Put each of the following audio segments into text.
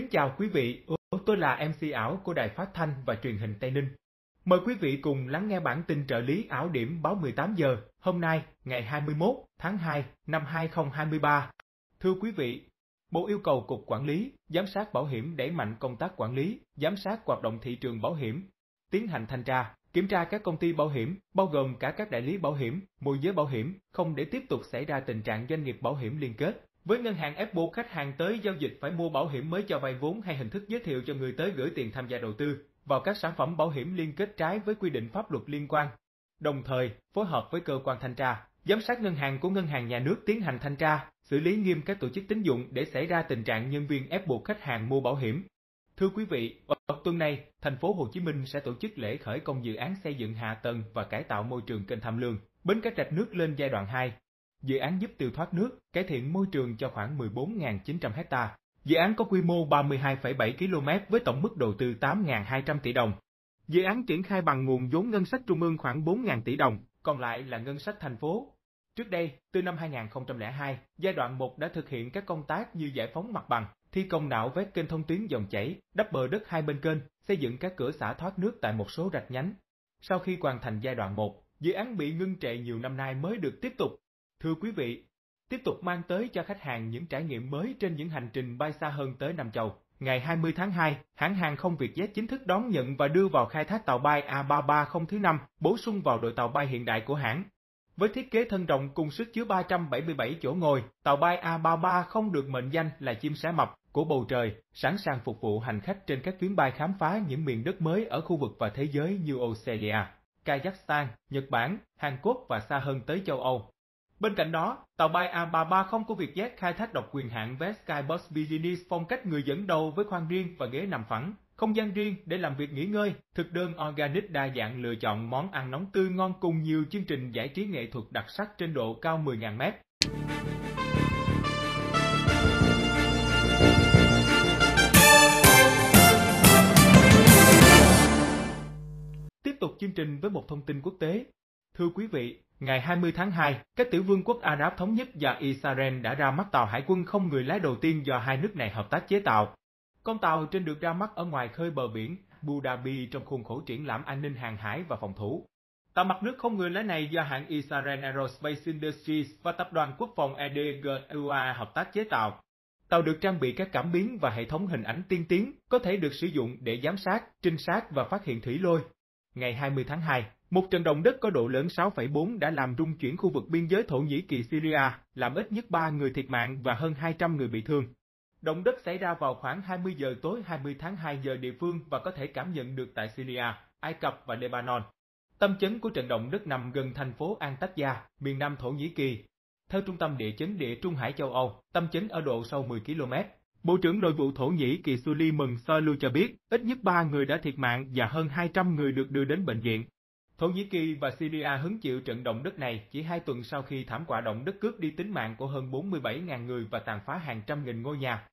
Kính chào quý vị, tôi là MC ảo của Đài Phát Thanh và Truyền hình Tây Ninh. Mời quý vị cùng lắng nghe bản tin trợ lý ảo điểm báo 18 giờ hôm nay, ngày 21 tháng 2 năm 2023. Thưa quý vị, Bộ yêu cầu Cục Quản lý, Giám sát Bảo hiểm đẩy mạnh công tác quản lý, giám sát hoạt động thị trường bảo hiểm, tiến hành thanh tra, kiểm tra các công ty bảo hiểm, bao gồm cả các đại lý bảo hiểm, môi giới bảo hiểm, không để tiếp tục xảy ra tình trạng doanh nghiệp bảo hiểm liên kết, với ngân hàng ép buộc khách hàng tới giao dịch phải mua bảo hiểm mới cho vay vốn hay hình thức giới thiệu cho người tới gửi tiền tham gia đầu tư vào các sản phẩm bảo hiểm liên kết trái với quy định pháp luật liên quan. Đồng thời, phối hợp với cơ quan thanh tra, giám sát ngân hàng của ngân hàng nhà nước tiến hành thanh tra, xử lý nghiêm các tổ chức tín dụng để xảy ra tình trạng nhân viên ép buộc khách hàng mua bảo hiểm. Thưa quý vị, ở tuần này, thành phố Hồ Chí Minh sẽ tổ chức lễ khởi công dự án xây dựng hạ tầng và cải tạo môi trường kênh Tham Lương, bến cá Trạch nước lên giai đoạn 2. Dự án giúp tiêu thoát nước, cải thiện môi trường cho khoảng 14.900 hecta. Dự án có quy mô 32,7 km với tổng mức đầu tư 8.200 tỷ đồng. Dự án triển khai bằng nguồn vốn ngân sách trung ương khoảng 4.000 tỷ đồng, còn lại là ngân sách thành phố. Trước đây, từ năm 2002, giai đoạn 1 đã thực hiện các công tác như giải phóng mặt bằng, thi công nạo vét kênh thông tuyến dòng chảy, đắp bờ đất hai bên kênh, xây dựng các cửa xả thoát nước tại một số rạch nhánh. Sau khi hoàn thành giai đoạn 1, dự án bị ngưng trệ nhiều năm nay mới được tiếp tục. Thưa quý vị, tiếp tục mang tới cho khách hàng những trải nghiệm mới trên những hành trình bay xa hơn tới Nam Châu. Ngày 20 tháng 2, hãng hàng không Vietjet chính thức đón nhận và đưa vào khai thác tàu bay A330 thứ năm, bổ sung vào đội tàu bay hiện đại của hãng. Với thiết kế thân rộng cùng sức chứa 377 chỗ ngồi, tàu bay A330 được mệnh danh là chim sẻ mập của bầu trời, sẵn sàng phục vụ hành khách trên các chuyến bay khám phá những miền đất mới ở khu vực và thế giới như Australia, Kazakhstan, Nhật Bản, Hàn Quốc và xa hơn tới châu Âu. Bên cạnh đó, tàu bay A330 của Vietjet khai thác độc quyền hãng với Skybus Business phong cách người dẫn đầu với khoang riêng và ghế nằm phẳng, không gian riêng để làm việc nghỉ ngơi, thực đơn organic đa dạng lựa chọn món ăn nóng tươi ngon cùng nhiều chương trình giải trí nghệ thuật đặc sắc trên độ cao 10.000 mét. Tiếp tục chương trình với một thông tin quốc tế. Thưa quý vị, Ngày 20 tháng 2, các tiểu vương quốc Ả Rập Thống Nhất và Israel đã ra mắt tàu hải quân không người lái đầu tiên do hai nước này hợp tác chế tạo. Con tàu trên được ra mắt ở ngoài khơi bờ biển, Budapest trong khuôn khổ triển lãm an ninh hàng hải và phòng thủ. Tàu mặt nước không người lái này do hãng Israel Aerospace Industries và tập đoàn quốc phòng EDGUA hợp tác chế tạo. Tàu được trang bị các cảm biến và hệ thống hình ảnh tiên tiến, có thể được sử dụng để giám sát, trinh sát và phát hiện thủy lôi. Ngày 20 tháng 2, một trận động đất có độ lớn 6,4 đã làm rung chuyển khu vực biên giới Thổ Nhĩ Kỳ Syria, làm ít nhất 3 người thiệt mạng và hơn 200 người bị thương. Động đất xảy ra vào khoảng 20 giờ tối 20 tháng 2 giờ địa phương và có thể cảm nhận được tại Syria, Ai Cập và Lebanon. Tâm chấn của trận động đất nằm gần thành phố Antakya, miền nam Thổ Nhĩ Kỳ. Theo Trung tâm Địa chấn Địa Trung Hải châu Âu, tâm chấn ở độ sâu 10 km. Bộ trưởng Nội vụ Thổ Nhĩ Kỳ Suleiman Soylu cho biết, ít nhất 3 người đã thiệt mạng và hơn 200 người được đưa đến bệnh viện. Thổ Nhĩ Kỳ và Syria hứng chịu trận động đất này chỉ hai tuần sau khi thảm quả động đất cướp đi tính mạng của hơn 47.000 người và tàn phá hàng trăm nghìn ngôi nhà.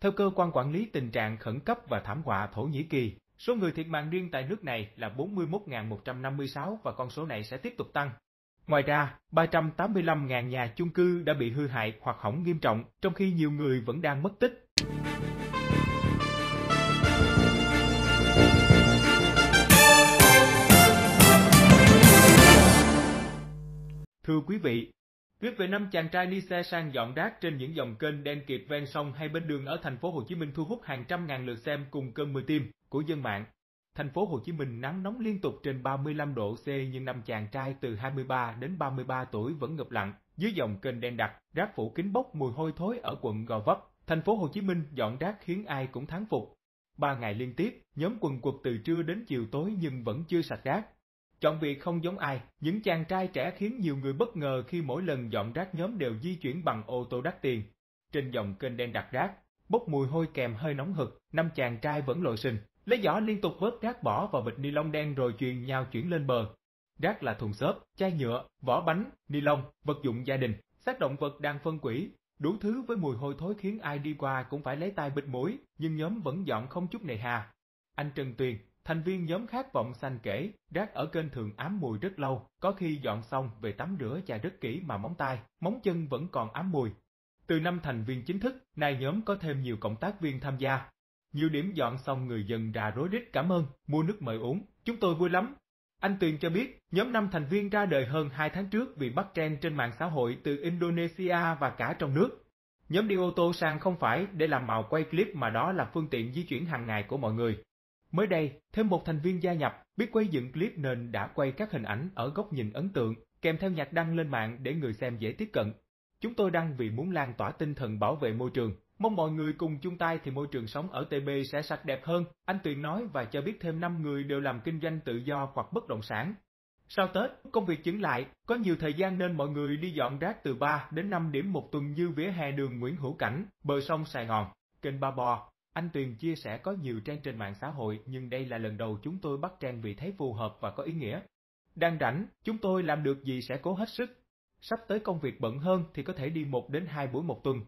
Theo cơ quan quản lý tình trạng khẩn cấp và thảm họa Thổ Nhĩ Kỳ, số người thiệt mạng riêng tại nước này là 41.156 và con số này sẽ tiếp tục tăng. Ngoài ra, 385.000 nhà chung cư đã bị hư hại hoặc hỏng nghiêm trọng, trong khi nhiều người vẫn đang mất tích. Thưa quý vị, Viết về năm chàng trai đi xe sang dọn rác trên những dòng kênh đen kịp ven sông hay bên đường ở thành phố Hồ Chí Minh thu hút hàng trăm ngàn lượt xem cùng cơn mưa tim của dân mạng. Thành phố Hồ Chí Minh nắng nóng liên tục trên 35 độ C nhưng năm chàng trai từ 23 đến 33 tuổi vẫn ngập lặng dưới dòng kênh đen đặc, rác phủ kính bốc mùi hôi thối ở quận Gò Vấp. Thành phố Hồ Chí Minh dọn rác khiến ai cũng thán phục. Ba ngày liên tiếp, nhóm quần quật từ trưa đến chiều tối nhưng vẫn chưa sạch rác, chọn việc không giống ai, những chàng trai trẻ khiến nhiều người bất ngờ khi mỗi lần dọn rác nhóm đều di chuyển bằng ô tô đắt tiền. Trên dòng kênh đen đặt rác, bốc mùi hôi kèm hơi nóng hực, năm chàng trai vẫn lội sinh, lấy giỏ liên tục vớt rác bỏ vào bịch ni lông đen rồi truyền nhau chuyển lên bờ. Rác là thùng xốp, chai nhựa, vỏ bánh, ni lông, vật dụng gia đình, xác động vật đang phân quỷ, đủ thứ với mùi hôi thối khiến ai đi qua cũng phải lấy tay bịt mũi, nhưng nhóm vẫn dọn không chút nề hà. Anh Trần Tuyền, Thành viên nhóm khác vọng xanh kể, rác ở kênh thường ám mùi rất lâu, có khi dọn xong về tắm rửa chà rất kỹ mà móng tay, móng chân vẫn còn ám mùi. Từ năm thành viên chính thức, nay nhóm có thêm nhiều cộng tác viên tham gia. Nhiều điểm dọn xong người dân ra rối rít cảm ơn, mua nước mời uống, chúng tôi vui lắm. Anh Tuyền cho biết, nhóm năm thành viên ra đời hơn 2 tháng trước vì bắt trend trên mạng xã hội từ Indonesia và cả trong nước. Nhóm đi ô tô sang không phải để làm màu quay clip mà đó là phương tiện di chuyển hàng ngày của mọi người, Mới đây, thêm một thành viên gia nhập, biết quay dựng clip nên đã quay các hình ảnh ở góc nhìn ấn tượng, kèm theo nhạc đăng lên mạng để người xem dễ tiếp cận. Chúng tôi đăng vì muốn lan tỏa tinh thần bảo vệ môi trường, mong mọi người cùng chung tay thì môi trường sống ở TB sẽ sạch đẹp hơn, anh Tuyền nói và cho biết thêm 5 người đều làm kinh doanh tự do hoặc bất động sản. Sau Tết, công việc chứng lại, có nhiều thời gian nên mọi người đi dọn rác từ 3 đến 5 điểm một tuần như vỉa hè đường Nguyễn Hữu Cảnh, bờ sông Sài Gòn, kênh Ba Bò, anh Tuyền chia sẻ có nhiều trang trên mạng xã hội nhưng đây là lần đầu chúng tôi bắt trang vì thấy phù hợp và có ý nghĩa. Đang rảnh, chúng tôi làm được gì sẽ cố hết sức. Sắp tới công việc bận hơn thì có thể đi một đến hai buổi một tuần.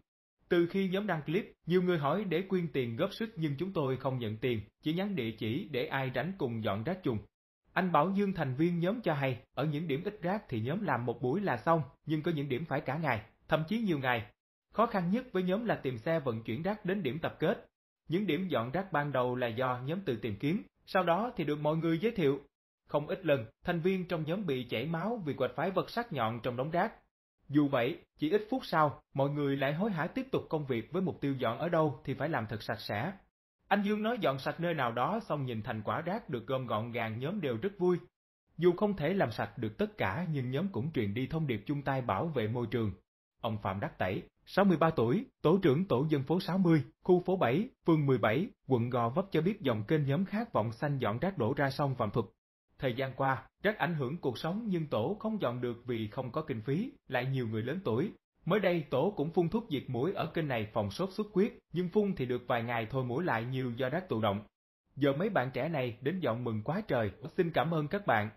Từ khi nhóm đăng clip, nhiều người hỏi để quyên tiền góp sức nhưng chúng tôi không nhận tiền, chỉ nhắn địa chỉ để ai rảnh cùng dọn rác chung. Anh Bảo Dương thành viên nhóm cho hay, ở những điểm ít rác thì nhóm làm một buổi là xong, nhưng có những điểm phải cả ngày, thậm chí nhiều ngày. Khó khăn nhất với nhóm là tìm xe vận chuyển rác đến điểm tập kết, những điểm dọn rác ban đầu là do nhóm tự tìm kiếm, sau đó thì được mọi người giới thiệu. Không ít lần, thành viên trong nhóm bị chảy máu vì quạch phái vật sắc nhọn trong đống rác. Dù vậy, chỉ ít phút sau, mọi người lại hối hả tiếp tục công việc với mục tiêu dọn ở đâu thì phải làm thật sạch sẽ. Anh Dương nói dọn sạch nơi nào đó xong nhìn thành quả rác được gom gọn gàng nhóm đều rất vui. Dù không thể làm sạch được tất cả nhưng nhóm cũng truyền đi thông điệp chung tay bảo vệ môi trường. Ông Phạm đắc tẩy, 63 tuổi, tổ trưởng tổ dân phố 60, khu phố 7, phường 17, quận Gò Vấp cho biết dòng kênh nhóm khác vọng xanh dọn rác đổ ra sông Vàm Thuật. Thời gian qua, rác ảnh hưởng cuộc sống nhưng tổ không dọn được vì không có kinh phí, lại nhiều người lớn tuổi. Mới đây tổ cũng phun thuốc diệt mũi ở kênh này phòng sốt xuất huyết, nhưng phun thì được vài ngày thôi mũi lại nhiều do rác tụ động. Giờ mấy bạn trẻ này đến dọn mừng quá trời, xin cảm ơn các bạn.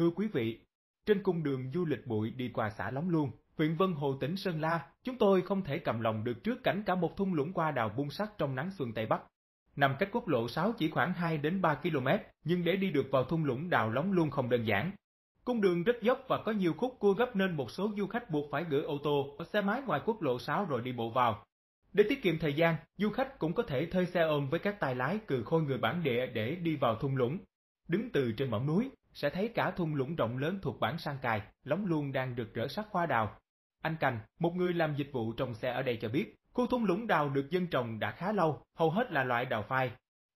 Thưa quý vị, trên cung đường du lịch bụi đi qua xã Lóng Luông, huyện Vân Hồ tỉnh Sơn La, chúng tôi không thể cầm lòng được trước cảnh cả một thung lũng qua đào bung sắt trong nắng xuân Tây Bắc. Nằm cách quốc lộ 6 chỉ khoảng 2 đến 3 km, nhưng để đi được vào thung lũng đào Lóng Luông không đơn giản. Cung đường rất dốc và có nhiều khúc cua gấp nên một số du khách buộc phải gửi ô tô, xe máy ngoài quốc lộ 6 rồi đi bộ vào. Để tiết kiệm thời gian, du khách cũng có thể thuê xe ôm với các tài lái cừ khôi người bản địa để đi vào thung lũng. Đứng từ trên mỏm núi, sẽ thấy cả thung lũng rộng lớn thuộc bản sang cài, lóng luôn đang được rỡ sắc hoa đào. Anh Cành, một người làm dịch vụ trồng xe ở đây cho biết, khu thung lũng đào được dân trồng đã khá lâu, hầu hết là loại đào phai.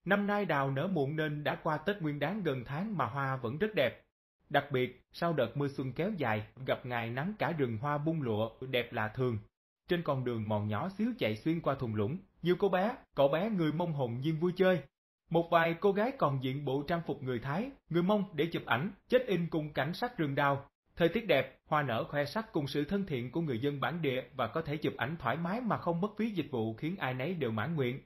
Năm nay đào nở muộn nên đã qua Tết Nguyên đáng gần tháng mà hoa vẫn rất đẹp. Đặc biệt, sau đợt mưa xuân kéo dài, gặp ngày nắng cả rừng hoa bung lụa, đẹp là thường. Trên con đường mòn nhỏ xíu chạy xuyên qua thùng lũng, nhiều cô bé, cậu bé người mông hồn nhiên vui chơi, một vài cô gái còn diện bộ trang phục người Thái, người Mông để chụp ảnh, chết in cùng cảnh sắc rừng đào. Thời tiết đẹp, hoa nở khoe sắc cùng sự thân thiện của người dân bản địa và có thể chụp ảnh thoải mái mà không mất phí dịch vụ khiến ai nấy đều mãn nguyện.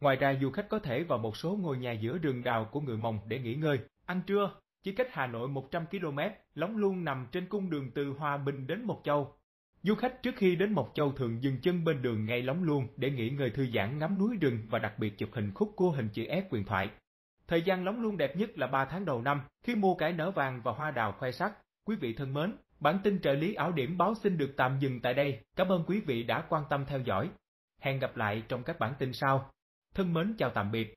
Ngoài ra du khách có thể vào một số ngôi nhà giữa rừng đào của người Mông để nghỉ ngơi, ăn trưa, chỉ cách Hà Nội 100 km, Lóng Luông nằm trên cung đường từ Hòa Bình đến Mộc Châu, Du khách trước khi đến Mộc Châu thường dừng chân bên đường ngay lóng luôn để nghỉ ngơi thư giãn ngắm núi rừng và đặc biệt chụp hình khúc cua hình chữ S quyền thoại. Thời gian lóng luôn đẹp nhất là 3 tháng đầu năm, khi mua cải nở vàng và hoa đào khoe sắc. Quý vị thân mến, bản tin trợ lý ảo điểm báo xin được tạm dừng tại đây. Cảm ơn quý vị đã quan tâm theo dõi. Hẹn gặp lại trong các bản tin sau. Thân mến chào tạm biệt.